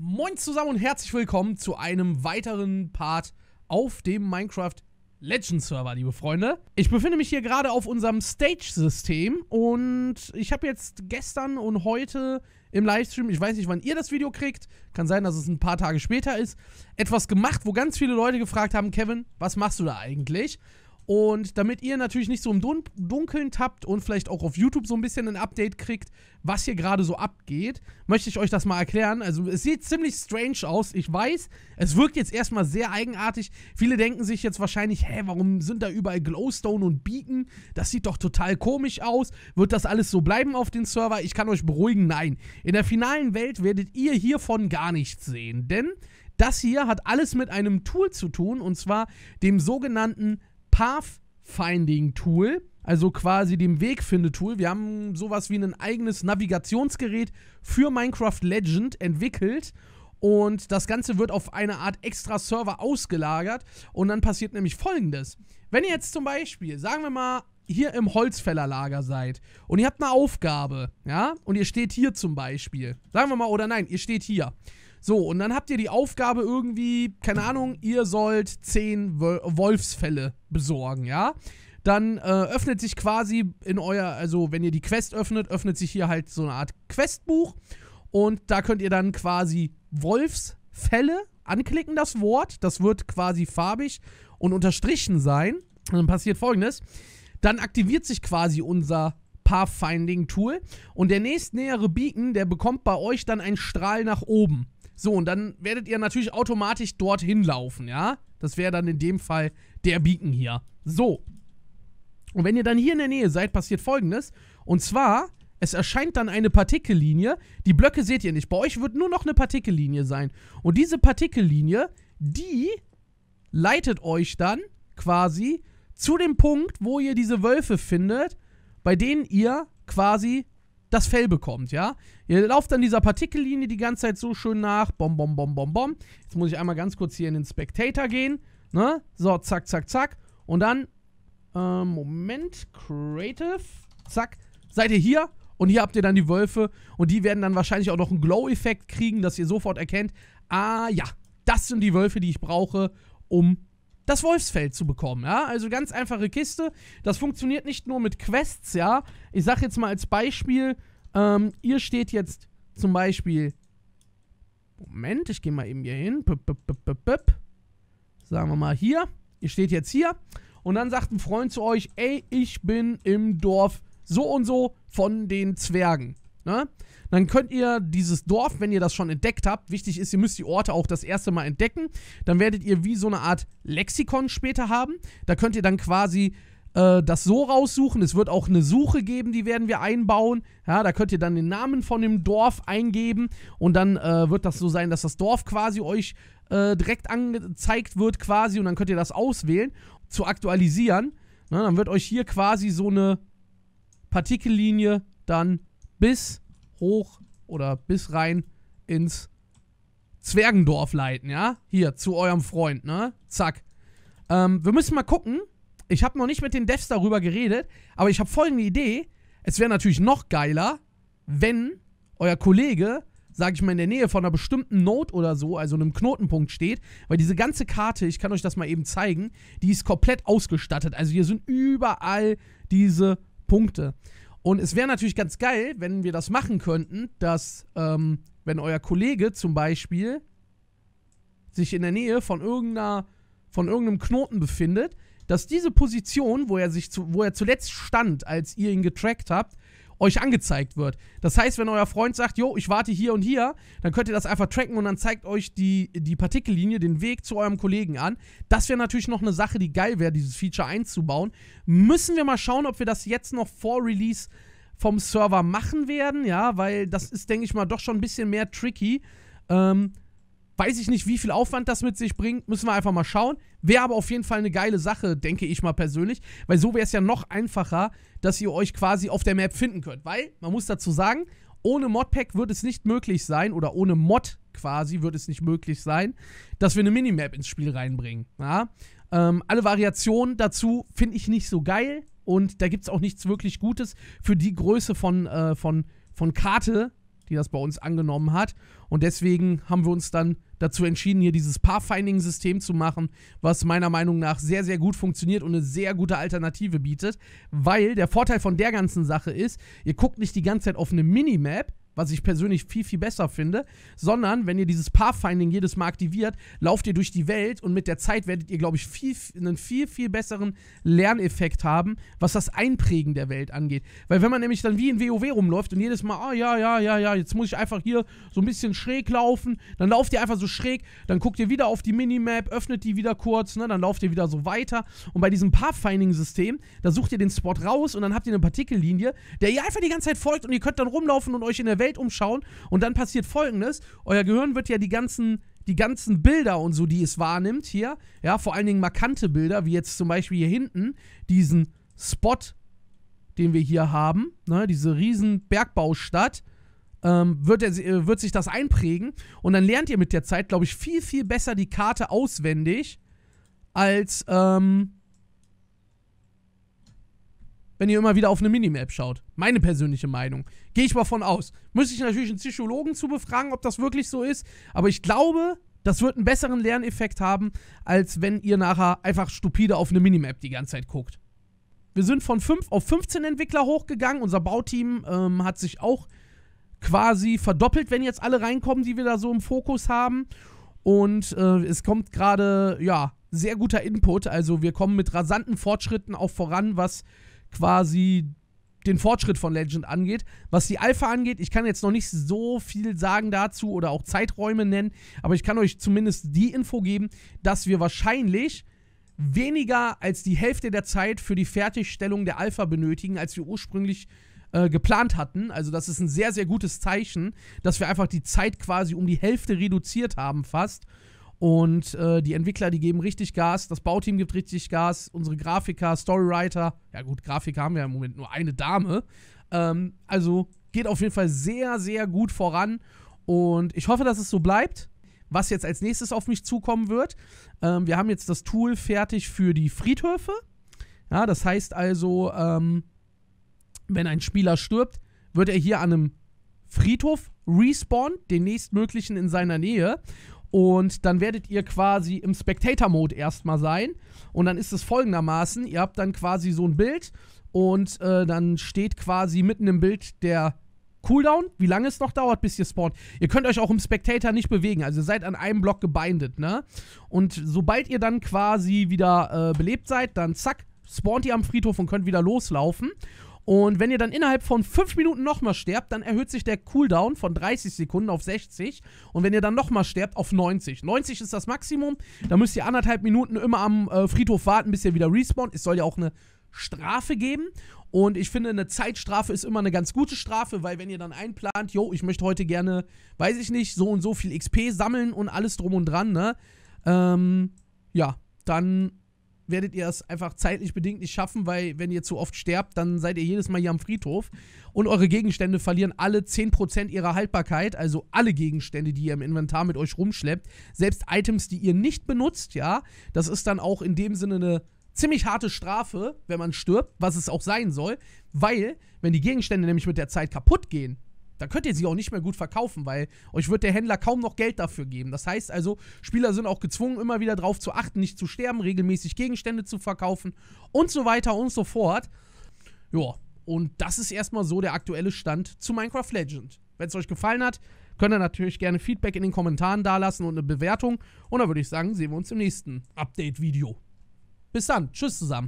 Moin zusammen und herzlich willkommen zu einem weiteren Part auf dem Minecraft Legends Server, liebe Freunde. Ich befinde mich hier gerade auf unserem Stage-System und ich habe jetzt gestern und heute im Livestream, ich weiß nicht, wann ihr das Video kriegt, kann sein, dass es ein paar Tage später ist, etwas gemacht, wo ganz viele Leute gefragt haben, Kevin, was machst du da eigentlich? Und damit ihr natürlich nicht so im Dun Dunkeln tappt und vielleicht auch auf YouTube so ein bisschen ein Update kriegt, was hier gerade so abgeht, möchte ich euch das mal erklären. Also es sieht ziemlich strange aus, ich weiß. Es wirkt jetzt erstmal sehr eigenartig. Viele denken sich jetzt wahrscheinlich, hä, warum sind da überall Glowstone und Beacon? Das sieht doch total komisch aus. Wird das alles so bleiben auf dem Server? Ich kann euch beruhigen, nein. In der finalen Welt werdet ihr hiervon gar nichts sehen, denn das hier hat alles mit einem Tool zu tun, und zwar dem sogenannten Pathfinding-Tool, also quasi dem Wegfindetool. Wir haben sowas wie ein eigenes Navigationsgerät für Minecraft Legend entwickelt. Und das Ganze wird auf eine Art extra Server ausgelagert. Und dann passiert nämlich folgendes. Wenn ihr jetzt zum Beispiel, sagen wir mal, hier im Holzfällerlager seid und ihr habt eine Aufgabe, ja, und ihr steht hier zum Beispiel, sagen wir mal, oder nein, ihr steht hier so, und dann habt ihr die Aufgabe irgendwie, keine Ahnung, ihr sollt 10 Wolfsfälle besorgen, ja? Dann äh, öffnet sich quasi in euer, also wenn ihr die Quest öffnet, öffnet sich hier halt so eine Art Questbuch. Und da könnt ihr dann quasi Wolfsfälle anklicken, das Wort. Das wird quasi farbig und unterstrichen sein. Und dann passiert folgendes. Dann aktiviert sich quasi unser Pathfinding-Tool. Und der nächstnähere Beacon, der bekommt bei euch dann einen Strahl nach oben. So, und dann werdet ihr natürlich automatisch dorthin laufen, ja? Das wäre dann in dem Fall der Beacon hier. So. Und wenn ihr dann hier in der Nähe seid, passiert folgendes. Und zwar, es erscheint dann eine Partikellinie. Die Blöcke seht ihr nicht. Bei euch wird nur noch eine Partikellinie sein. Und diese Partikellinie, die leitet euch dann quasi zu dem Punkt, wo ihr diese Wölfe findet, bei denen ihr quasi das Fell bekommt, ja? Ihr lauft dann dieser Partikellinie die ganze Zeit so schön nach. Bom, bom, bom, bom, bom. Jetzt muss ich einmal ganz kurz hier in den Spectator gehen. Ne? So, zack, zack, zack. Und dann, ähm, Moment, Creative. Zack, seid ihr hier. Und hier habt ihr dann die Wölfe. Und die werden dann wahrscheinlich auch noch einen Glow-Effekt kriegen, dass ihr sofort erkennt, ah ja, das sind die Wölfe, die ich brauche, um das Wolfsfeld zu bekommen, ja. Also ganz einfache Kiste. Das funktioniert nicht nur mit Quests, ja. Ich sag jetzt mal als Beispiel, ähm, ihr steht jetzt zum Beispiel. Moment, ich gehe mal eben hier hin. P -p -p Sagen wir mal hier. Ihr steht jetzt hier. Und dann sagt ein Freund zu euch, ey, ich bin im Dorf so und so von den Zwergen. Ne? Dann könnt ihr dieses Dorf, wenn ihr das schon entdeckt habt, wichtig ist, ihr müsst die Orte auch das erste Mal entdecken. Dann werdet ihr wie so eine Art Lexikon später haben. Da könnt ihr dann quasi äh, das so raussuchen. Es wird auch eine Suche geben, die werden wir einbauen. Ja, da könnt ihr dann den Namen von dem Dorf eingeben und dann äh, wird das so sein, dass das Dorf quasi euch äh, direkt angezeigt wird quasi und dann könnt ihr das auswählen, zu aktualisieren. Na, ne, dann wird euch hier quasi so eine Partikellinie dann bis hoch oder bis rein ins Zwergendorf leiten, ja? Hier, zu eurem Freund, ne? Zack. Ähm, wir müssen mal gucken. Ich habe noch nicht mit den Devs darüber geredet, aber ich habe folgende Idee. Es wäre natürlich noch geiler, wenn euer Kollege, sag ich mal, in der Nähe von einer bestimmten Note oder so, also einem Knotenpunkt steht, weil diese ganze Karte, ich kann euch das mal eben zeigen, die ist komplett ausgestattet. Also hier sind überall diese Punkte. Und es wäre natürlich ganz geil, wenn wir das machen könnten, dass, ähm, wenn euer Kollege zum Beispiel sich in der Nähe von irgendeiner, von irgendeinem Knoten befindet, dass diese Position, wo er sich zu, wo er zuletzt stand, als ihr ihn getrackt habt, euch angezeigt wird. Das heißt, wenn euer Freund sagt, jo, ich warte hier und hier, dann könnt ihr das einfach tracken und dann zeigt euch die, die Partikellinie den Weg zu eurem Kollegen an. Das wäre natürlich noch eine Sache, die geil wäre, dieses Feature einzubauen. Müssen wir mal schauen, ob wir das jetzt noch vor Release vom Server machen werden, ja, weil das ist, denke ich mal, doch schon ein bisschen mehr tricky. Ähm, Weiß ich nicht, wie viel Aufwand das mit sich bringt, müssen wir einfach mal schauen. Wäre aber auf jeden Fall eine geile Sache, denke ich mal persönlich, weil so wäre es ja noch einfacher, dass ihr euch quasi auf der Map finden könnt. Weil, man muss dazu sagen, ohne Modpack wird es nicht möglich sein, oder ohne Mod quasi wird es nicht möglich sein, dass wir eine Minimap ins Spiel reinbringen. Ja? Ähm, alle Variationen dazu finde ich nicht so geil und da gibt es auch nichts wirklich Gutes für die Größe von, äh, von, von Karte, die das bei uns angenommen hat. Und deswegen haben wir uns dann dazu entschieden, hier dieses Pathfinding-System zu machen, was meiner Meinung nach sehr, sehr gut funktioniert und eine sehr gute Alternative bietet, weil der Vorteil von der ganzen Sache ist, ihr guckt nicht die ganze Zeit auf eine Minimap, was ich persönlich viel, viel besser finde, sondern wenn ihr dieses Pathfinding jedes Mal aktiviert, lauft ihr durch die Welt und mit der Zeit werdet ihr, glaube ich, viel, einen viel, viel besseren Lerneffekt haben, was das Einprägen der Welt angeht. Weil wenn man nämlich dann wie in WoW rumläuft und jedes Mal, ah oh, ja, ja, ja, ja, jetzt muss ich einfach hier so ein bisschen schräg laufen, dann lauft ihr einfach so schräg, dann guckt ihr wieder auf die Minimap, öffnet die wieder kurz, ne, dann lauft ihr wieder so weiter und bei diesem Pathfinding-System, da sucht ihr den Spot raus und dann habt ihr eine Partikellinie, der ihr einfach die ganze Zeit folgt und ihr könnt dann rumlaufen und euch in der Welt Welt umschauen und dann passiert folgendes: Euer Gehirn wird ja die ganzen die ganzen Bilder und so, die es wahrnimmt hier, ja, vor allen Dingen markante Bilder, wie jetzt zum Beispiel hier hinten, diesen Spot, den wir hier haben, ne, diese riesen Bergbaustadt, ähm, wird, er, äh, wird sich das einprägen und dann lernt ihr mit der Zeit, glaube ich, viel, viel besser die Karte auswendig, als, ähm, wenn ihr immer wieder auf eine Minimap schaut. Meine persönliche Meinung. Gehe ich mal von aus. Müsste ich natürlich einen Psychologen zu befragen, ob das wirklich so ist. Aber ich glaube, das wird einen besseren Lerneffekt haben, als wenn ihr nachher einfach stupide auf eine Minimap die ganze Zeit guckt. Wir sind von 5 auf 15 Entwickler hochgegangen. Unser Bauteam ähm, hat sich auch quasi verdoppelt, wenn jetzt alle reinkommen, die wir da so im Fokus haben. Und äh, es kommt gerade, ja, sehr guter Input. Also wir kommen mit rasanten Fortschritten auch voran, was quasi den Fortschritt von Legend angeht. Was die Alpha angeht, ich kann jetzt noch nicht so viel sagen dazu oder auch Zeiträume nennen, aber ich kann euch zumindest die Info geben, dass wir wahrscheinlich weniger als die Hälfte der Zeit für die Fertigstellung der Alpha benötigen, als wir ursprünglich äh, geplant hatten. Also das ist ein sehr, sehr gutes Zeichen, dass wir einfach die Zeit quasi um die Hälfte reduziert haben fast. Und äh, die Entwickler, die geben richtig Gas, das Bauteam gibt richtig Gas, unsere Grafiker, Storywriter, ja gut, Grafiker haben wir im Moment nur eine Dame. Ähm, also geht auf jeden Fall sehr, sehr gut voran. Und ich hoffe, dass es so bleibt was jetzt als nächstes auf mich zukommen wird. Ähm, wir haben jetzt das Tool fertig für die Friedhöfe. Ja, das heißt also, ähm, wenn ein Spieler stirbt, wird er hier an einem Friedhof respawnt, den nächstmöglichen in seiner Nähe. Und dann werdet ihr quasi im Spectator-Mode erstmal sein. Und dann ist es folgendermaßen: Ihr habt dann quasi so ein Bild und äh, dann steht quasi mitten im Bild der Cooldown, wie lange es noch dauert, bis ihr spawnt. Ihr könnt euch auch im Spectator nicht bewegen, also ihr seid an einem Block gebindet, ne? Und sobald ihr dann quasi wieder äh, belebt seid, dann zack, spawnt ihr am Friedhof und könnt wieder loslaufen. Und wenn ihr dann innerhalb von 5 Minuten nochmal sterbt, dann erhöht sich der Cooldown von 30 Sekunden auf 60. Und wenn ihr dann nochmal sterbt, auf 90. 90 ist das Maximum. Da müsst ihr anderthalb Minuten immer am äh, Friedhof warten, bis ihr wieder respawnt. Es soll ja auch eine Strafe geben. Und ich finde, eine Zeitstrafe ist immer eine ganz gute Strafe, weil wenn ihr dann einplant, yo, ich möchte heute gerne, weiß ich nicht, so und so viel XP sammeln und alles drum und dran, ne? Ähm, ja, dann werdet ihr es einfach zeitlich bedingt nicht schaffen, weil wenn ihr zu oft sterbt, dann seid ihr jedes Mal hier am Friedhof und eure Gegenstände verlieren alle 10% ihrer Haltbarkeit, also alle Gegenstände, die ihr im Inventar mit euch rumschleppt, selbst Items, die ihr nicht benutzt, ja, das ist dann auch in dem Sinne eine ziemlich harte Strafe, wenn man stirbt, was es auch sein soll, weil wenn die Gegenstände nämlich mit der Zeit kaputt gehen, da könnt ihr sie auch nicht mehr gut verkaufen, weil euch wird der Händler kaum noch Geld dafür geben. Das heißt also, Spieler sind auch gezwungen, immer wieder darauf zu achten, nicht zu sterben, regelmäßig Gegenstände zu verkaufen und so weiter und so fort. Ja, und das ist erstmal so der aktuelle Stand zu Minecraft Legend. Wenn es euch gefallen hat, könnt ihr natürlich gerne Feedback in den Kommentaren dalassen und eine Bewertung. Und dann würde ich sagen, sehen wir uns im nächsten Update-Video. Bis dann, tschüss zusammen.